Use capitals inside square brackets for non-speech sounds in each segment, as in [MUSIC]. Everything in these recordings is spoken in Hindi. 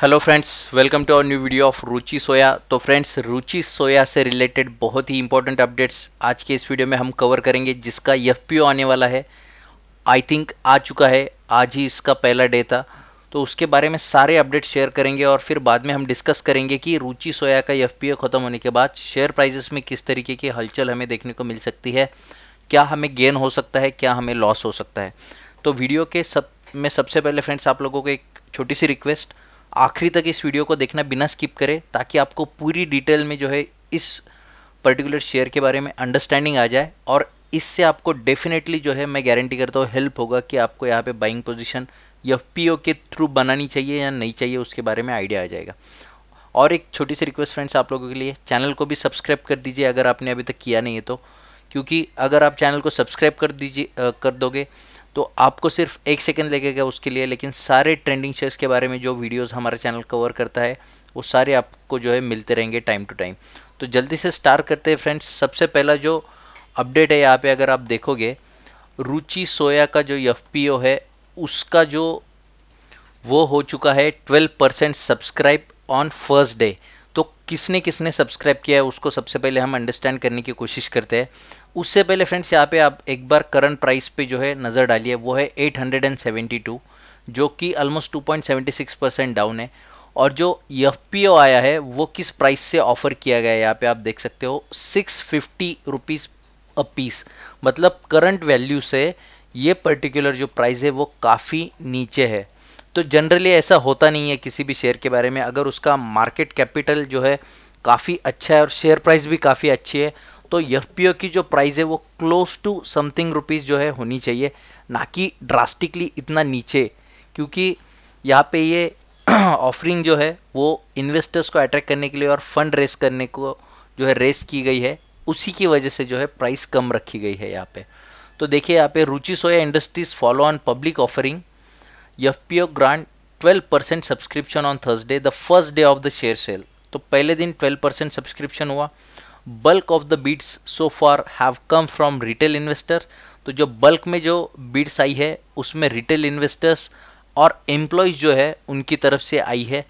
hello friends welcome to our new video of Ruchi Soya तो फ्रेंड्स रुचि सोया से रिलेटेड बहुत ही इंपॉर्टेंट अपडेट्स आज के इस वीडियो में हम कवर करेंगे जिसका एफ आने वाला है आई थिंक आ चुका है आज ही इसका पहला डे था तो उसके बारे में सारे अपडेट शेयर करेंगे और फिर बाद में हम डिस्कस करेंगे कि रुचि सोया का एफ ख़त्म होने के बाद शेयर प्राइजेस में किस तरीके की हलचल हमें देखने को मिल सकती है क्या हमें गेन हो सकता है क्या हमें लॉस हो सकता है तो वीडियो के सब में सबसे पहले फ्रेंड्स आप लोगों को एक छोटी सी रिक्वेस्ट आखिरी तक इस वीडियो को देखना बिना स्किप करें ताकि आपको पूरी डिटेल में जो है इस पर्टिकुलर शेयर के बारे में अंडरस्टैंडिंग आ जाए और इससे आपको डेफिनेटली जो है मैं गारंटी करता हूँ हेल्प होगा कि आपको यहाँ पे बाइंग पोजीशन या पीओ के थ्रू बनानी चाहिए या नहीं चाहिए उसके बारे में आइडिया आ जाएगा और एक छोटी सी रिक्वेस्ट फ्रेंड्स आप लोगों के लिए चैनल को भी सब्सक्राइब कर दीजिए अगर आपने अभी तक किया नहीं है तो क्योंकि अगर आप चैनल को सब्सक्राइब कर दीजिए कर दोगे तो आपको सिर्फ एक सेकेंड लगेगा उसके लिए लेकिन सारे ट्रेंडिंग शेयर्स के बारे में जो वीडियोस हमारा चैनल कवर करता है वो सारे आपको जो है मिलते रहेंगे टाइम टू टाइम तो जल्दी से स्टार्ट करते हैं फ्रेंड्स सबसे पहला जो अपडेट है यहाँ पे अगर आप देखोगे रुचि सोया का जो एफ है उसका जो वो हो चुका है 12 percent subscribe on first day तो किसने किसने सब्सक्राइब किया है उसको सबसे पहले हम अंडरस्टैंड करने की कोशिश करते हैं उससे पहले फ्रेंड्स यहाँ पे आप एक बार करंट प्राइस पे जो है नज़र डालिए वो है 872 जो कि ऑलमोस्ट 2.76 परसेंट डाउन है और जो एफ आया है वो किस प्राइस से ऑफर किया गया है यहाँ पे आप देख सकते हो six fifty rupees a piece मतलब करंट वैल्यू से ये पर्टिकुलर जो प्राइस है वो काफ़ी नीचे है तो जनरली ऐसा होता नहीं है किसी भी शेयर के बारे में अगर उसका मार्केट कैपिटल जो है काफ़ी अच्छा है और शेयर प्राइस भी काफ़ी अच्छी है तो एफ की जो प्राइस है वो क्लोज टू समथिंग रुपीज़ जो है होनी चाहिए ना कि ड्रास्टिकली इतना नीचे क्योंकि यहाँ पे ये ऑफरिंग [CLEARS THROAT] जो है वो इन्वेस्टर्स को अट्रैक्ट करने के लिए और फंड रेस करने को जो है रेस की गई है उसी की वजह से जो है प्राइस कम रखी गई है यहाँ पे तो देखिए यहाँ पे Ruchi Soya Industries follow on public offering F P O grant twelve percent subscription on Thursday the first day of the share sale तो पहले दिन ट्वेल्व परसेंट सब्सक्रिप्शन हुआ bulk of the bids so far have come from retail investor तो जो बल्क में जो बीड्स आई है उसमें रिटेल इन्वेस्टर्स और एम्प्लॉयज जो है उनकी तरफ से आई है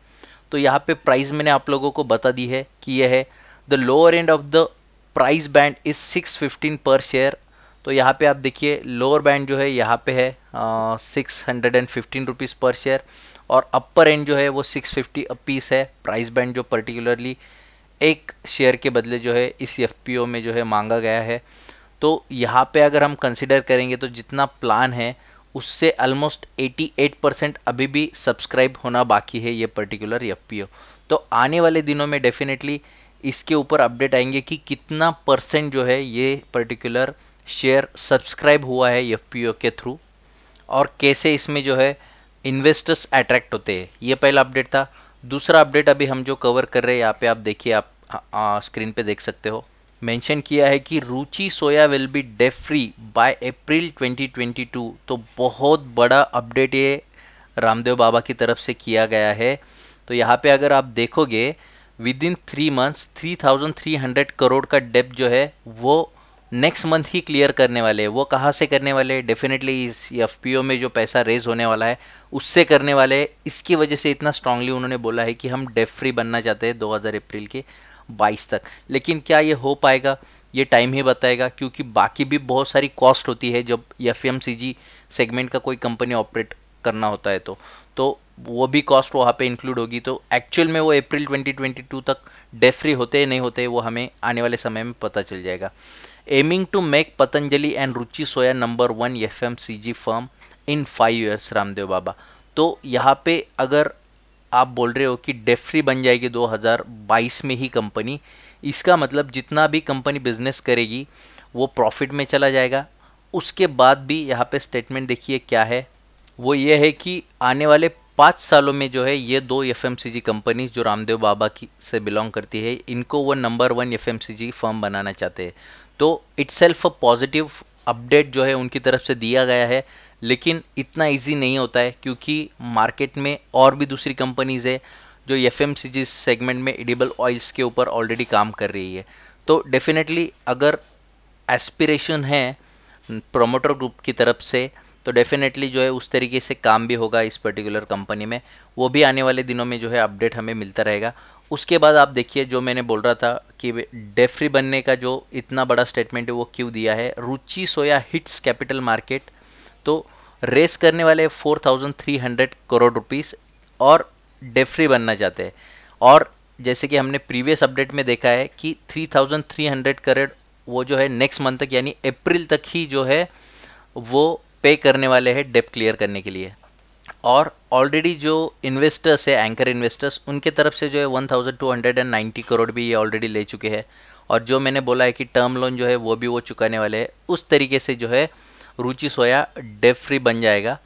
तो यहाँ पे प्राइस मैंने आप लोगों को बता दी है कि यह है the lower end of the price band is six fifteen per share तो यहाँ पे आप देखिए लोअर बैंड जो है यहाँ पे है six hundred and fifteen rupees per share और अपर एंड जो है वो सिक्स फिफ्टी पीस है प्राइस बैंड जो पर्टिकुलरली एक शेयर के बदले जो है इस एफ में जो है मांगा गया है तो यहाँ पे अगर हम कंसिडर करेंगे तो जितना प्लान है उससे ऑलमोस्ट 88 परसेंट अभी भी सब्सक्राइब होना बाकी है ये पर्टिकुलर एफ तो आने वाले दिनों में डेफिनेटली इसके ऊपर अपडेट आएंगे कि कितना परसेंट जो है ये पर्टिकुलर शेयर सब्सक्राइब हुआ है एफ के थ्रू और कैसे इसमें जो है इन्वेस्टर्स अट्रैक्ट होते हैं ये पहला अपडेट था दूसरा अपडेट अभी हम जो कवर कर रहे हैं यहाँ पे आप देखिए आप स्क्रीन पे देख सकते हो मेंशन किया है कि Ruchi Soya will be debt free by April 2022 तो बहुत बड़ा अपडेट ये रामदेव बाबा की तरफ से किया गया है तो यहाँ पे अगर आप देखोगे within three months 3,300 crore का डेप जो है वो नेक्स्ट मंथ ही क्लियर करने वाले वो कहाँ से करने वाले डेफिनेटली इस एफ में जो पैसा रेज होने वाला है उससे करने वाले इसकी वजह से इतना स्ट्रांगली उन्होंने बोला है कि हम डेफ फ्री बनना चाहते हैं 2000 अप्रैल के 22 तक लेकिन क्या ये हो पाएगा ये टाइम ही बताएगा क्योंकि बाकी भी बहुत सारी कॉस्ट होती है जब एफ सेगमेंट का कोई कंपनी ऑपरेट करना होता है तो तो वो भी कॉस्ट वहाँ पे इंक्लूड होगी तो एक्चुअल में वो अप्रैल 2022 तक डेट फ्री होते हैं नहीं होते वो हमें आने वाले समय में पता चल जाएगा aiming to make Patanjali and Ruchi Soya number one F M C G firm in five years Ramdev Baba तो यहाँ पे अगर आप बोल रहे हो कि डेफ फ्री बन जाएगी 2022 में ही कंपनी इसका मतलब जितना भी कंपनी बिजनेस करेगी वो प्रॉफिट में चला जाएगा उसके बाद भी यहाँ पे स्टेटमेंट देखिए क्या है वो ये है कि आने वाले पाँच सालों में जो है ये दो एफ कंपनीज जो रामदेव बाबा की से बिलोंग करती है इनको वो नंबर वन एफ फर्म बनाना चाहते हैं तो itself a positive update जो है उनकी तरफ से दिया गया है लेकिन इतना इजी नहीं होता है क्योंकि मार्केट में और भी दूसरी कंपनीज है जो एफ सेगमेंट में एडिबल ऑयल्स के ऊपर ऑलरेडी काम कर रही है तो डेफिनेटली अगर एस्पिरेशन है प्रोमोटर ग्रुप की तरफ से तो डेफिनेटली जो है उस तरीके से काम भी होगा इस पर्टिकुलर कंपनी में वो भी आने वाले दिनों में जो है अपडेट हमें मिलता रहेगा उसके बाद आप देखिए जो मैंने बोल रहा था कि डेफ्री बनने का जो इतना बड़ा स्टेटमेंट है वो क्यों दिया है Ruchi Soya hits capital market तो रेस करने वाले 4,300 करोड़ रुपीस और डेफ्री बनना चाहते हैं और जैसे कि हमने प्रीवियस अपडेट में देखा है कि 3,300 करोड़ वो जो है नेक्स्ट मंथ तक यानी अप्रैल तक ही जो है वो पे करने वाले हैं डेप क्लियर करने के लिए और ऑलरेडी जो इन्वेस्टर्स है एंकर इन्वेस्टर्स उनके तरफ से जो है 1290 करोड़ भी ये ऑलरेडी ले चुके हैं और जो मैंने बोला है कि टर्म लोन जो है वो भी वो चुकाने वाले हैं उस तरीके से जो है रुचि सोया डेप फ्री बन जाएगा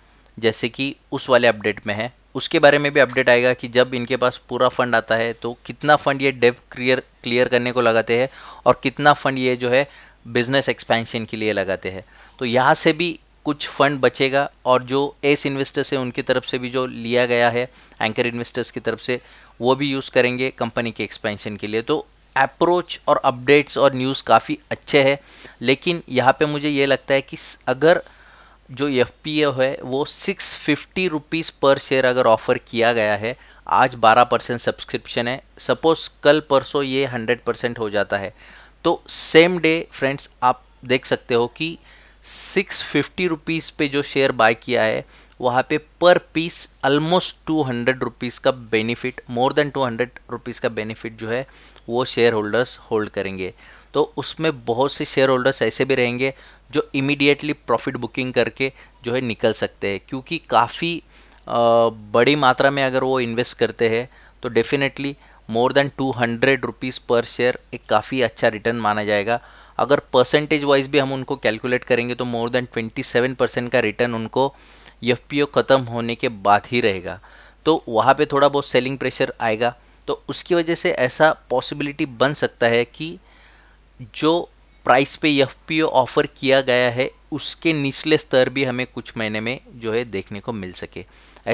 जैसे कि उस वाले अपडेट में है उसके बारे में भी अपडेट आएगा कि जब इनके पास पूरा फंड आता है तो कितना फंड ये डेप क्लियर क्लियर करने को लगाते हैं और कितना फंड ये जो है बिजनेस एक्सपेंशन के लिए लगाते हैं तो यहाँ से भी कुछ फंड बचेगा और जो एस इन्वेस्टर्स है उनकी तरफ से भी जो लिया गया है एंकर इन्वेस्टर्स की तरफ से वो भी यूज़ करेंगे कंपनी के एक्सपेंशन के लिए तो अप्रोच और अपडेट्स और न्यूज़ काफ़ी अच्छे हैं लेकिन यहाँ पे मुझे ये लगता है कि अगर जो एफ है वो six fifty rupees per share अगर ऑफ़र किया गया है आज 12 परसेंट सब्सक्रिप्शन है सपोज कल परसों ये 100 परसेंट हो जाता है तो सेम डे फ्रेंड्स आप देख सकते हो कि सिक्स फिफ्टी रुपीज़ पे जो शेयर बाय किया है वहाँ पे per piece almost two hundred rupees का benefit more than two hundred rupees का बेनिफिट जो है वो शेयर होल्डर्स होल्ड करेंगे तो उसमें बहुत से शेयर होल्डर्स ऐसे भी रहेंगे जो इमीडिएटली प्रॉफिट बुकिंग करके जो है निकल सकते हैं क्योंकि काफ़ी बड़ी मात्रा में अगर वो इन्वेस्ट करते हैं तो definitely more than two hundred rupees per share एक काफ़ी अच्छा रिटर्न माना जाएगा अगर परसेंटेज वाइज भी हम उनको कैलकुलेट करेंगे तो मोर देन 27 परसेंट का रिटर्न उनको एफ ख़त्म होने के बाद ही रहेगा तो वहाँ पे थोड़ा बहुत सेलिंग प्रेशर आएगा तो उसकी वजह से ऐसा पॉसिबिलिटी बन सकता है कि जो प्राइस पे एफ ऑफर किया गया है उसके निचले स्तर भी हमें कुछ महीने में जो है देखने को मिल सके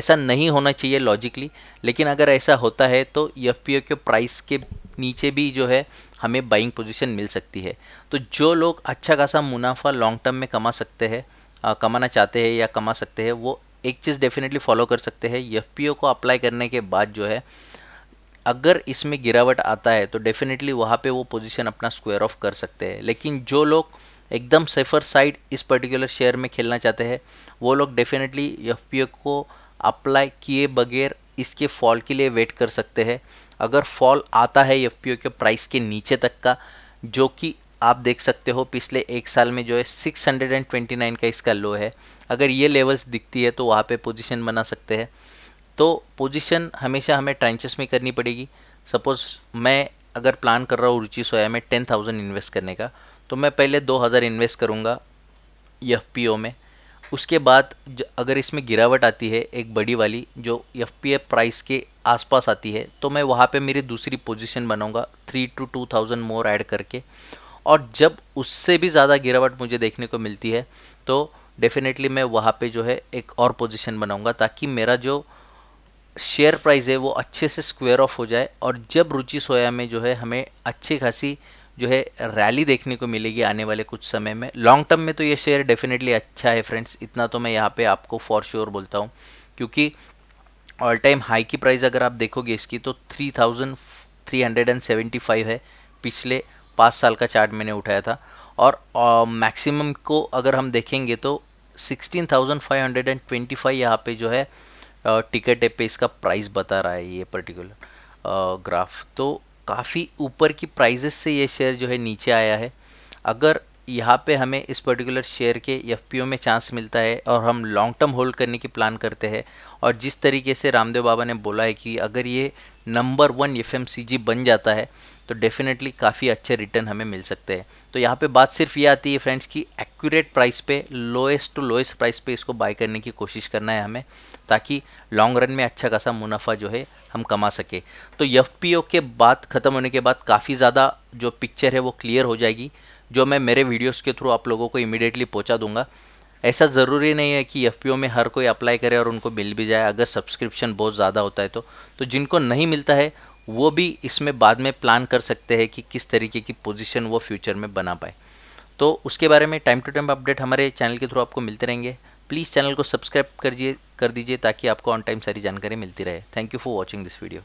ऐसा नहीं होना चाहिए लॉजिकली लेकिन अगर ऐसा होता है तो एफ के प्राइस के नीचे भी जो है हमें बाइंग पोजीशन मिल सकती है तो जो लोग अच्छा खासा मुनाफा लॉन्ग टर्म में कमा सकते हैं कमाना चाहते हैं या कमा सकते हैं वो एक चीज़ डेफिनेटली फॉलो कर सकते हैं एफ को अप्लाई करने के बाद जो है अगर इसमें गिरावट आता है तो डेफिनेटली वहाँ पे वो पोजीशन अपना स्क्वायर ऑफ कर सकते हैं लेकिन जो लोग एकदम सेफर साइड इस पर्टिकुलर शेयर में खेलना चाहते हैं वो लोग डेफिनेटली एफ को अप्लाई किए बगैर इसके फॉल के लिए वेट कर सकते हैं अगर फॉल आता है एफ के प्राइस के नीचे तक का जो कि आप देख सकते हो पिछले एक साल में जो है 629 का इसका लो है अगर ये लेवल्स दिखती है तो वहाँ पे पोजीशन बना सकते हैं तो पोजीशन हमेशा हमें ट्रांचेस में करनी पड़ेगी सपोज मैं अगर प्लान कर रहा हूँ रुचि सोया में 10,000 इन्वेस्ट करने का तो मैं पहले 2,000 इन्वेस्ट करूँगा एफ में उसके बाद अगर इसमें गिरावट आती है एक बड़ी वाली जो एफ पी एफ प्राइस के आसपास आती है तो मैं वहाँ पे मेरी दूसरी पोजीशन बनाऊँगा three two two thousand more add करके और जब उससे भी ज़्यादा गिरावट मुझे देखने को मिलती है तो डेफिनेटली मैं वहाँ पे जो है एक और पोजीशन बनाऊँगा ताकि मेरा जो शेयर प्राइस है वो अच्छे से स्क्वेयर ऑफ हो जाए और जब रुचि सोया में जो है हमें अच्छी खासी जो है रैली देखने को मिलेगी आने वाले कुछ समय में लॉन्ग टर्म में तो ये शेयर डेफिनेटली अच्छा है फ्रेंड्स इतना तो मैं यहाँ पे आपको फॉर श्योर बोलता हूँ क्योंकि ऑल टाइम हाई की प्राइस अगर आप देखोगे इसकी तो 3,375 है पिछले पाँच साल का चार्ट मैंने उठाया था और मैक्सिमम uh, को अगर हम देखेंगे तो 16,525 यहाँ पे जो है टिकट uh, पे इसका प्राइस बता रहा है ये पर्टिकुलर ग्राफ uh, तो काफ़ी ऊपर की प्राइजेस से ये शेयर जो है नीचे आया है अगर यहाँ पे हमें इस पर्टिकुलर शेयर के एफ में चांस मिलता है और हम लॉन्ग टर्म होल्ड करने की प्लान करते हैं और जिस तरीके से रामदेव बाबा ने बोला है कि अगर ये नंबर वन एफ बन जाता है तो डेफिनेटली काफ़ी अच्छे रिटर्न हमें मिल सकते हैं तो यहाँ पे बात सिर्फ ये आती है फ्रेंड्स कि एक्यूरेट प्राइस पे लोएस्ट टू लोएस्ट प्राइस पे इसको बाय करने की कोशिश करना है हमें ताकि लॉन्ग रन में अच्छा खासा मुनाफा जो है हम कमा सके तो यफ के बाद ख़त्म होने के बाद काफ़ी ज़्यादा जो पिक्चर है वो क्लियर हो जाएगी जो मैं मेरे वीडियोस के थ्रू आप लोगों को इमिडिएटली पहुंचा दूंगा ऐसा ज़रूरी नहीं है कि एफ में हर कोई अप्लाई करे और उनको मिल भी जाए अगर सब्सक्रिप्शन बहुत ज़्यादा होता है तो तो जिनको नहीं मिलता है वो भी इसमें बाद में प्लान कर सकते हैं कि किस तरीके की पोजिशन वो फ्यूचर में बना पाए तो उसके बारे में टाइम टू टाइम अपडेट हमारे चैनल के थ्रू आपको मिलते रहेंगे प्लीज़ चैनल को सब्सक्राइब करिए कर दीजिए ताकि आपको ऑन टाइम सारी जानकारी मिलती रहे thank you for watching this video